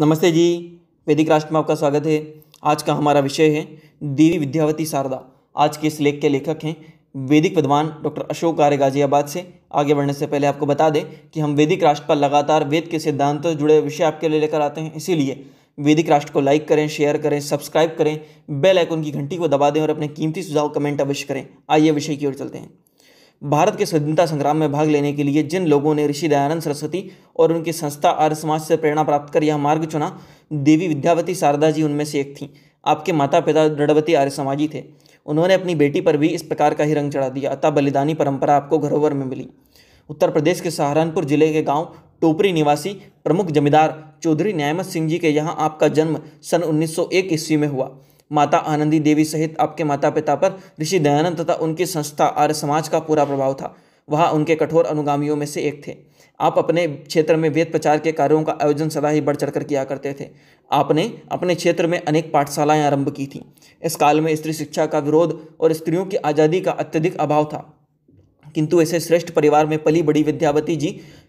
नमस्ते जी वैदिक राष्ट्र में आपका स्वागत है आज का हमारा विषय है देवी विद्यावती शारदा आज के इस लेख के लेखक हैं वैदिक विद्वान डॉक्टर अशोक आर्य गाजियाबाद से आगे बढ़ने से पहले आपको बता दें कि हम वैदिक राष्ट्र पर लगातार वेद के सिद्धांत जुड़े विषय आपके लिए लेकर आते हैं इसीलिए वैदिक राष्ट्र को लाइक करें शेयर करें सब्सक्राइब करें बेल आइकन की घंटी को दबा दें और अपने कीमती सुझाव कमेंट अवश्य करें आइए विषय की ओर चलते हैं भारत के स्वतंत्रता संग्राम में भाग लेने के लिए जिन लोगों ने ऋषि दयानंद सरस्वती और उनकी संस्था आर्य समाज से प्रेरणा प्राप्त कर यह मार्ग चुना देवी विद्यावती शारदा जी उनमें से एक थीं आपके माता पिता दृढ़वती आर्य समाजी थे उन्होंने अपनी बेटी पर भी इस प्रकार का ही रंग चढ़ा दिया अतः बलिदानी परंपरा आपको घरोवर में मिली उत्तर प्रदेश के सहारनपुर जिले के गांव टोपरी निवासी प्रमुख जमींदार चौधरी न्यायमत सिंह जी के यहाँ आपका जन्म सन 1901 ईस्वी में हुआ माता आनंदी देवी सहित आपके माता पिता पर ऋषि दयानंद तथा उनकी संस्था आर्य समाज का पूरा प्रभाव था वह उनके कठोर अनुगामियों में से एक थे आप अपने क्षेत्र में वेद प्रचार के कार्यों का आयोजन सदा ही बढ़ चढ़कर किया करते थे आपने अपने क्षेत्र में अनेक पाठशालाएं आरंभ की थीं इस काल में स्त्री शिक्षा का विरोध और स्त्रियों की आज़ादी का अत्यधिक अभाव था किंतु ऐसे श्रेष्ठ परिवार में पली बड़ी विद्यावती जी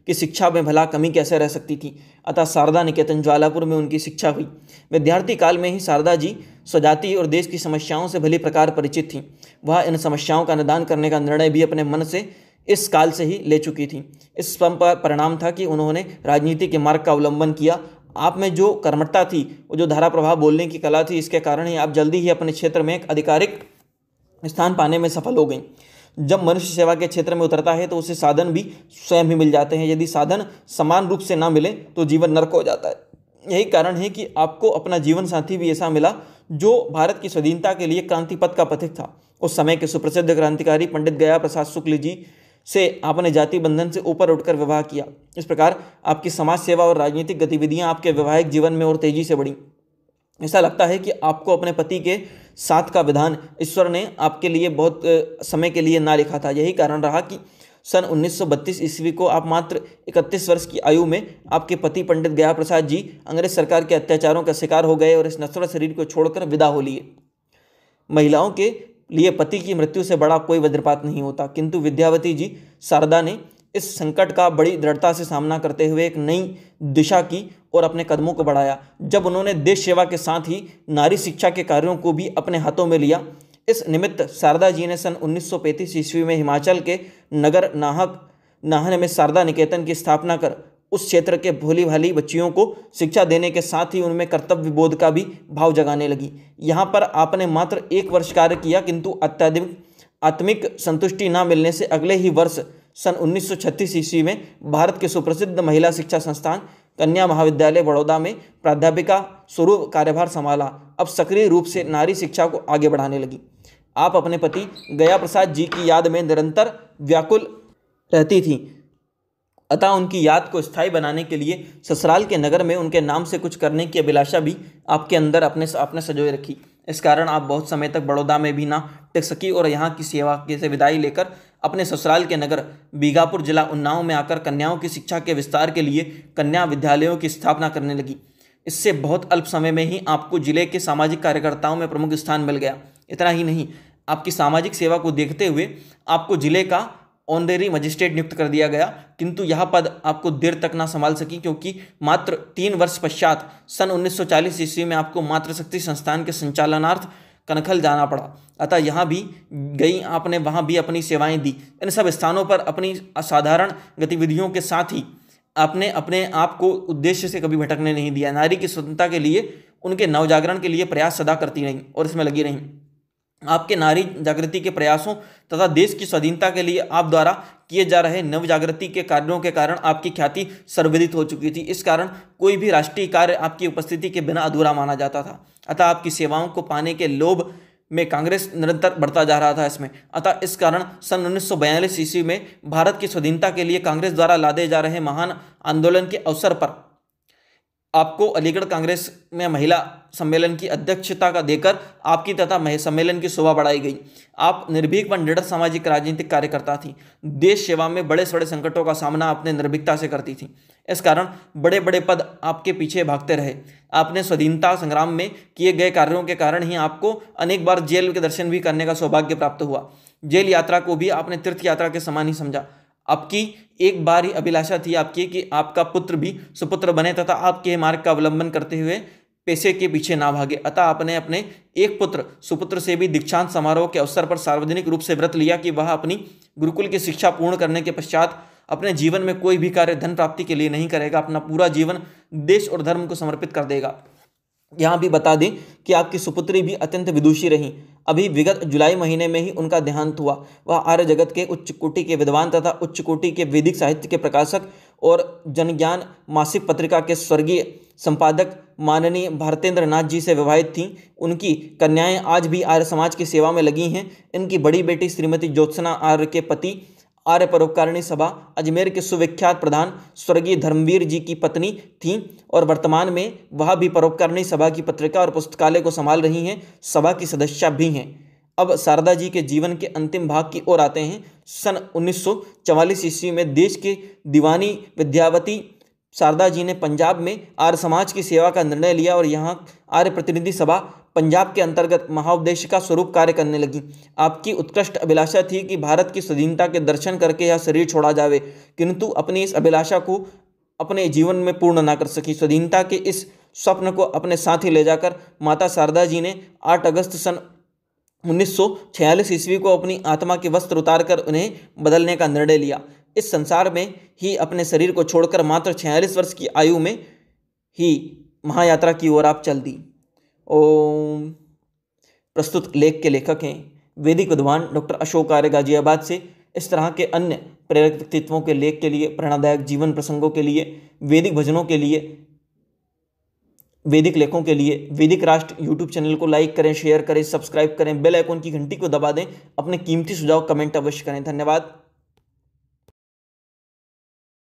की शिक्षा में भला कमी कैसे रह सकती थी अतः शारदा निकेतन ज्वालापुर में उनकी शिक्षा हुई विद्यार्थी काल में ही शारदा जी स्वजाति और देश की समस्याओं से भली प्रकार परिचित थीं वह इन समस्याओं का निदान करने का निर्णय भी अपने मन से इस काल से ही ले चुकी थी इस पर परिणाम था कि उन्होंने राजनीति के मार्ग का अवलंबन किया आप में जो कर्मठता थी और जो धारा प्रभाव बोलने की कला थी इसके कारण ही आप जल्दी ही अपने क्षेत्र में एक आधिकारिक स्थान पाने में सफल हो गई जब मनुष्य सेवा के क्षेत्र में उतरता है तो उसे साधन भी स्वयं ही मिल जाते हैं यदि साधन समान रूप से ना मिले तो जीवन नरक हो जाता है यही कारण है कि आपको अपना जीवन साथी भी ऐसा मिला जो भारत की स्वाधीनता के लिए क्रांति पथ का पथिक था उस समय के सुप्रसिद्ध क्रांतिकारी पंडित गया प्रसाद शुक्ल जी से आपने जाति बंधन से ऊपर उठकर विवाह किया इस प्रकार आपकी समाज सेवा और राजनीतिक गतिविधियां आपके वैवाहिक जीवन में और तेजी से बढ़ी ऐसा लगता है कि आपको अपने पति के साथ का विधान ईश्वर ने आपके लिए बहुत समय के लिए ना लिखा था यही कारण रहा कि सन 1932 ईस्वी को आप मात्र 31 वर्ष की आयु में आपके पति पंडित गया प्रसाद जी अंग्रेज सरकार के अत्याचारों का शिकार हो गए और इस नस्ल शरीर को छोड़कर विदा हो लिए महिलाओं के लिए पति की मृत्यु से बड़ा कोई वज्रपात नहीं होता किंतु विद्यावती जी शारदा ने इस संकट का बड़ी दृढ़ता से सामना करते हुए एक नई दिशा की और अपने कदमों को बढ़ाया जब उन्होंने देश सेवा के साथ ही नारी शिक्षा के कार्यों को भी अपने हाथों में लिया इस निमित्त शारदा जी ने सन 1935 ईस्वी में हिमाचल के नगर नाहक नाहन में शारदा निकेतन की स्थापना कर उस क्षेत्र के भोली भाली बच्चियों को शिक्षा देने के साथ ही उनमें कर्तव्य बोध का भी भाव जगाने लगी यहाँ पर आपने मात्र एक वर्ष कार्य किया किंतु अत्याधिक आत्मिक संतुष्टि न मिलने से अगले ही वर्ष सन 1936 ईस्वी में भारत के सुप्रसिद्ध महिला शिक्षा संस्थान कन्या महाविद्यालय बड़ौदा में प्राध्यापिका स्वरूप कार्यभार संभाला अब सक्रिय रूप से नारी शिक्षा को आगे बढ़ाने लगी आप अपने पति गया प्रसाद जी की याद में निरंतर व्याकुल रहती थी अतः उनकी याद को स्थायी बनाने के लिए ससुराल के नगर में उनके नाम से कुछ करने की अभिलाषा भी आपके अंदर अपने आपने सजोए रखी इस कारण आप बहुत समय तक बड़ौदा में भी ना टिक सकी और यहाँ की सेवा के से विदाई लेकर अपने ससुराल के नगर बीघापुर जिला उन्नाव में आकर कन्याओं की शिक्षा के विस्तार के लिए कन्या विद्यालयों की स्थापना करने लगी इससे बहुत अल्प समय में ही आपको जिले के सामाजिक कार्यकर्ताओं में प्रमुख स्थान मिल गया इतना ही नहीं आपकी सामाजिक सेवा को देखते हुए आपको जिले का ऑनरेरी मजिस्ट्रेट नियुक्त कर दिया गया किंतु यह पद आपको देर तक ना संभाल सकी क्योंकि मात्र तीन वर्ष पश्चात सन 1940 ईस्वी में आपको मातृशक्ति संस्थान के संचालनार्थ कनखल जाना पड़ा अतः यहाँ भी गई आपने वहाँ भी अपनी सेवाएं दी इन सब स्थानों पर अपनी असाधारण गतिविधियों के साथ ही आपने अपने आप को उद्देश्य से कभी भटकने नहीं दिया नारी की स्वतंत्रता के लिए उनके नवजागरण के लिए प्रयास सदा करती रहीं और इसमें लगी रहीं आपके नारी जागृति के प्रयासों तथा देश की स्वाधीनता के लिए आप द्वारा किए जा रहे नव जागृति के कार्यों के कारण आपकी ख्याति सर्वदित हो चुकी थी इस कारण कोई भी राष्ट्रीय कार्य आपकी उपस्थिति के बिना अधूरा माना जाता था अतः आपकी सेवाओं को पाने के लोभ में कांग्रेस निरंतर बढ़ता जा रहा था इसमें अतः इस कारण सन उन्नीस ईस्वी में भारत की स्वाधीनता के लिए कांग्रेस द्वारा लादे जा रहे महान आंदोलन के अवसर पर आपको अलीगढ़ कांग्रेस में महिला सम्मेलन की अध्यक्षता का देकर आपकी तथा सम्मेलन की शोभा बढ़ाई गई आप निर्भीक व निडर सामाजिक राजनीतिक कार्यकर्ता थी देश सेवा में बड़े बड़े संकटों का सामना आपने निर्भीकता से करती थी इस कारण बड़े बड़े पद आपके पीछे भागते रहे आपने स्वाधीनता संग्राम में किए गए कार्यों के कारण ही आपको अनेक बार जेल के दर्शन भी करने का सौभाग्य प्राप्त हुआ जेल यात्रा को भी आपने तीर्थ यात्रा के समान ही समझा आपकी एक बार ही अभिलाषा थी आपकी कि आपका पुत्र भी सुपुत्र बने तथा आपके मार्ग का अवलंबन करते हुए पैसे के पीछे ना भागे अतः आपने अपने एक पुत्र सुपुत्र से भी दीक्षांत समारोह के अवसर पर सार्वजनिक रूप से व्रत लिया कि वह अपनी गुरुकुल की शिक्षा पूर्ण करने के पश्चात अपने जीवन में कोई भी कार्य धन प्राप्ति के लिए नहीं करेगा अपना पूरा जीवन देश और धर्म को समर्पित कर देगा यहाँ भी बता दें कि आपकी सुपुत्री भी अत्यंत विदुषी रहीं अभी विगत जुलाई महीने में ही उनका देहांत हुआ वह आर्य जगत के उच्च कोटि के विद्वान तथा उच्च कोटि के वैदिक साहित्य के प्रकाशक और जनज्ञान मासिक पत्रिका के स्वर्गीय संपादक माननीय भारतेंद्र नाथ जी से विवाहित थीं उनकी कन्याएं आज भी आर्य समाज की सेवा में लगी हैं इनकी बड़ी बेटी श्रीमती ज्योत्सना आर्य के पति आर्य परोपकारिणी सभा अजमेर के सुविख्यात प्रधान स्वर्गीय धर्मवीर जी की पत्नी थीं और वर्तमान में वह भी परोपकारिणी सभा की पत्रिका और पुस्तकालय को संभाल रही हैं सभा की सदस्य भी हैं अब शारदा जी के जीवन के अंतिम भाग की ओर आते हैं सन उन्नीस ईस्वी में देश के दीवानी विद्यावती शारदा जी ने पंजाब में आर्य समाज की सेवा का निर्णय लिया और यहाँ आर्य प्रतिनिधि सभा पंजाब के अंतर्गत का स्वरूप कार्य करने लगी आपकी उत्कृष्ट अभिलाषा थी कि भारत की स्वाधीनता के दर्शन करके यह शरीर छोड़ा जावे किंतु अपनी इस अभिलाषा को अपने जीवन में पूर्ण ना कर सकी स्वाधीनता के इस स्वप्न को अपने साथ ही ले जाकर माता शारदा जी ने 8 अगस्त सन उन्नीस ईस्वी को अपनी आत्मा के वस्त्र उतारकर उन्हें बदलने का निर्णय लिया इस संसार में ही अपने शरीर को छोड़कर मात्र छियालीस वर्ष की आयु में ही महायात्रा की ओर आप चल दी ओम प्रस्तुत लेख के लेखक हैं वैदिक विद्वान डॉक्टर अशोक आर्य गाजियाबाद से इस तरह के अन्य प्रेरक व्यक्तित्वों के लेख के लिए प्रेरणादायक जीवन प्रसंगों के लिए वैदिक भजनों के लिए वैदिक लेखों के लिए वैदिक राष्ट्र यूट्यूब चैनल को लाइक करें शेयर करें सब्सक्राइब करें बेल आइकॉन की घंटी को दबा दें अपने कीमती सुझाव कमेंट अवश्य करें धन्यवाद